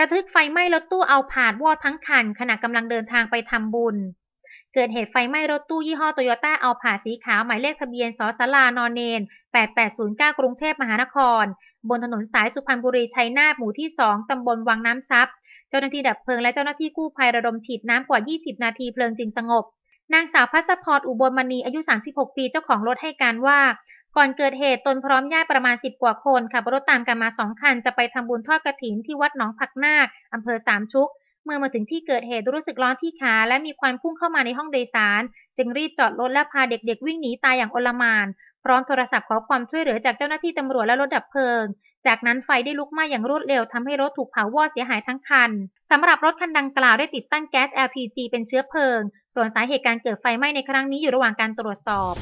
ระทึกไฟไหม้รถตู้เอาผาดวอดทั้งคันขณะกำลังเดินทางไปทำบุญ เกิดเหตุไฟไหม้รถตู้ยี่ห้อโตโยต้าเอาผาสีขาว หมายเลขทะเบียนสสลานอนเนน8809 กรุงเทพมหานคร บนถนนสายสุพรรณบุรีชัยนาทหมู่ที่ 2 ตำบลวังน้ำซับเจ้าหน้าที่ดับเพลิงและเจ้าหน้าที่กู้ภัยระดมฉีดน้ำกว่า 20 นาทีเพลิงจึงสงบ นางสาวพัสพรอุบลมณี อายุ 36 ปี เจ้าของรถให้การว่าก่อนเกิดเหตุตนพร้อมญาติประมาณ 10 กว่าคนขับรถตามกันมาสองคัน จะไปทำบุญทอดกระถิน ที่วัดหนองผักนาค อำเภอสามชุก เมื่อมาถึงที่เกิดเหตุรู้สึกร้อนที่ขาและมีควันพุ่งเข้ามาในห้องโดยสาร จึงรีบจอดรถและพาเด็กๆ วิ่งหนีตายอย่างโอลมาน พร้อมโทรศัพท์ขอความช่วยเหลือจากเจ้าหน้าที่ตำรวจและรถดับเพลิง จากนั้นไฟได้ลุกไหม้อย่างรวดเร็ว ทำให้รถถูกเผาวอดเสียหายทั้งคันสำหรับรถคันดังกล่าวได้ติดตั้งแก๊ส LPG เป็นเชื้อเพลิง ส่วนสาเหตุการเกิดไฟไหม้ในครั้งนี้อยู่ระหว่างการตรวจสอบ